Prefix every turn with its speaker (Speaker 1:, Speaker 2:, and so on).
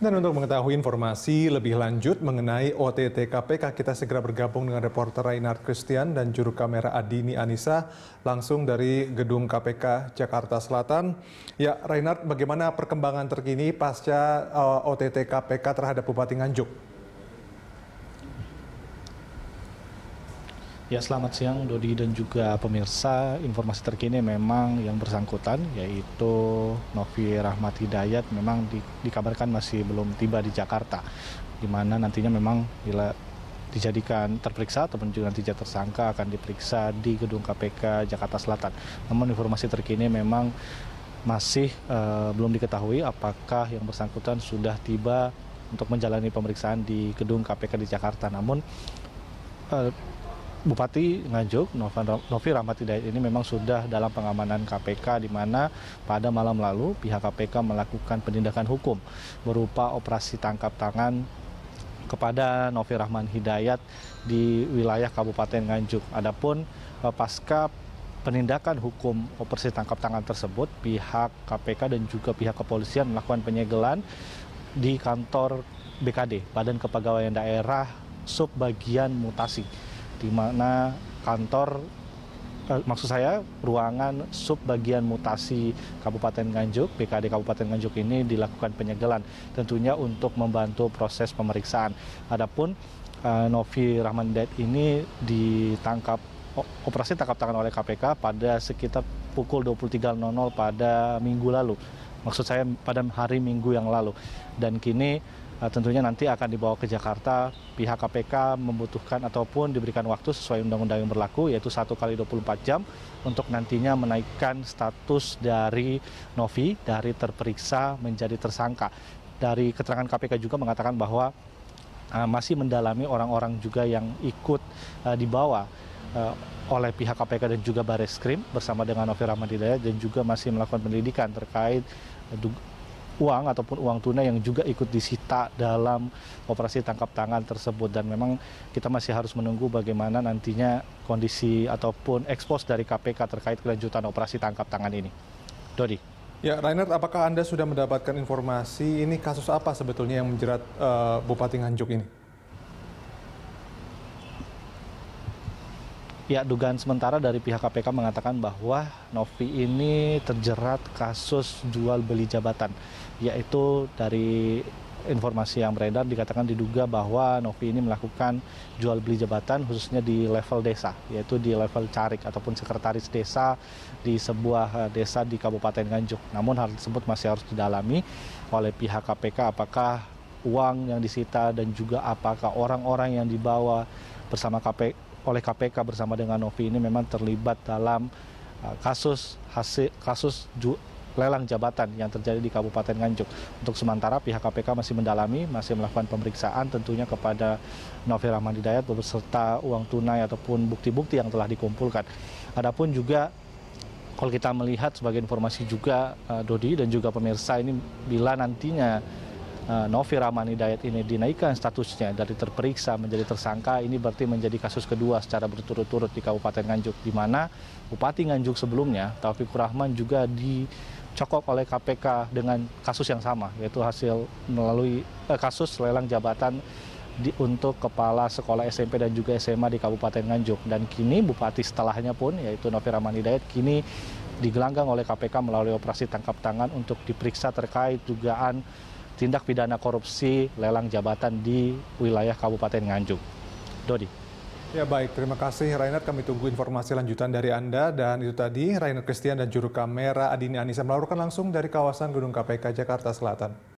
Speaker 1: Dan untuk mengetahui informasi lebih lanjut mengenai OTT KPK, kita segera bergabung dengan reporter Reinhard Christian dan juru kamera Adini Anissa langsung dari Gedung KPK Jakarta Selatan. Ya, Reinhard, bagaimana perkembangan terkini pasca eh, OTT KPK terhadap Bupati Nganjuk?
Speaker 2: Ya selamat siang Dodi dan juga pemirsa. Informasi terkini memang yang bersangkutan yaitu Novi Rahmat Hidayat memang di, dikabarkan masih belum tiba di Jakarta. Di mana nantinya memang bila dijadikan terperiksa ataupun juga nanti tersangka akan diperiksa di gedung KPK Jakarta Selatan. Namun informasi terkini memang masih uh, belum diketahui apakah yang bersangkutan sudah tiba untuk menjalani pemeriksaan di gedung KPK di Jakarta. Namun eh, Bupati Nganjuk Novi Rahmat Hidayat ini memang sudah dalam pengamanan KPK di mana pada malam lalu pihak KPK melakukan penindakan hukum berupa operasi tangkap tangan kepada Novi Rahman Hidayat di wilayah Kabupaten Nganjuk. Adapun eh, pasca penindakan hukum operasi tangkap tangan tersebut, pihak KPK dan juga pihak kepolisian melakukan penyegelan di kantor BKD, Badan Kepegawaian Daerah Subbagian Mutasi di mana kantor eh, maksud saya ruangan sub bagian mutasi Kabupaten Nganjuk BKD Kabupaten Nganjuk ini dilakukan penyegelan tentunya untuk membantu proses pemeriksaan. Adapun eh, Novi Rahman Dead ini ditangkap operasi tangkap tangan oleh KPK pada sekitar pukul 23.00 pada minggu lalu. Maksud saya pada hari Minggu yang lalu dan kini Eh, tentunya nanti akan dibawa ke Jakarta. Pihak KPK membutuhkan ataupun diberikan waktu sesuai undang-undang yang berlaku yaitu 1 kali 24 jam untuk nantinya menaikkan status dari Novi dari terperiksa menjadi tersangka. Dari keterangan KPK juga mengatakan bahwa uh, masih mendalami orang-orang juga yang ikut uh, dibawa uh, oleh pihak KPK dan juga Bareskrim bersama dengan Novi Rahman dan juga masih melakukan pendidikan terkait uang ataupun uang tunai yang juga ikut disita dalam operasi tangkap tangan tersebut dan memang kita masih harus menunggu bagaimana nantinya kondisi ataupun ekspos dari KPK terkait kelanjutan operasi tangkap tangan ini.
Speaker 1: Dodi. Ya, Rainer, apakah Anda sudah mendapatkan informasi ini kasus apa sebetulnya yang menjerat uh, Bupati Nganjuk ini?
Speaker 2: Ya, dugaan sementara dari pihak KPK mengatakan bahwa Novi ini terjerat kasus jual beli jabatan, yaitu dari informasi yang beredar dikatakan diduga bahwa Novi ini melakukan jual beli jabatan khususnya di level desa, yaitu di level carik ataupun sekretaris desa di sebuah eh, desa di Kabupaten Nganjuk. Namun hal tersebut masih harus didalami oleh pihak KPK apakah uang yang disita dan juga apakah orang-orang yang dibawa bersama KPK oleh KPK bersama dengan Novi ini memang terlibat dalam uh, kasus hasil kasus lelang jabatan yang terjadi di Kabupaten Nganjuk. Untuk sementara pihak KPK masih mendalami, masih melakukan pemeriksaan tentunya kepada Novi Rahman Hidayat beserta uang tunai ataupun bukti-bukti yang telah dikumpulkan. Adapun juga kalau kita melihat sebagai informasi juga uh, Dodi dan juga pemirsa ini bila nantinya Eh, Novi Rahman Hidayat ini dinaikkan statusnya dari terperiksa menjadi tersangka ini berarti menjadi kasus kedua secara berturut-turut di Kabupaten Nganjuk di mana Bupati Nganjuk sebelumnya Taufik Rahman juga dicokok oleh KPK dengan kasus yang sama yaitu hasil melalui eh, kasus lelang jabatan di, untuk kepala sekolah SMP dan juga SMA di Kabupaten Nganjuk dan kini bupati setelahnya pun yaitu Novi Rahman Hidayat kini digelanggang oleh KPK melalui operasi tangkap tangan untuk diperiksa terkait dugaan tindak pidana korupsi lelang jabatan di wilayah Kabupaten Nganjuk.
Speaker 1: Dodi. Ya baik, terima kasih Rainat. Kami tunggu informasi lanjutan dari Anda. Dan itu tadi Rainat Christian dan juru kamera Adini Anissa melaporkan langsung dari kawasan Gedung KPK Jakarta Selatan.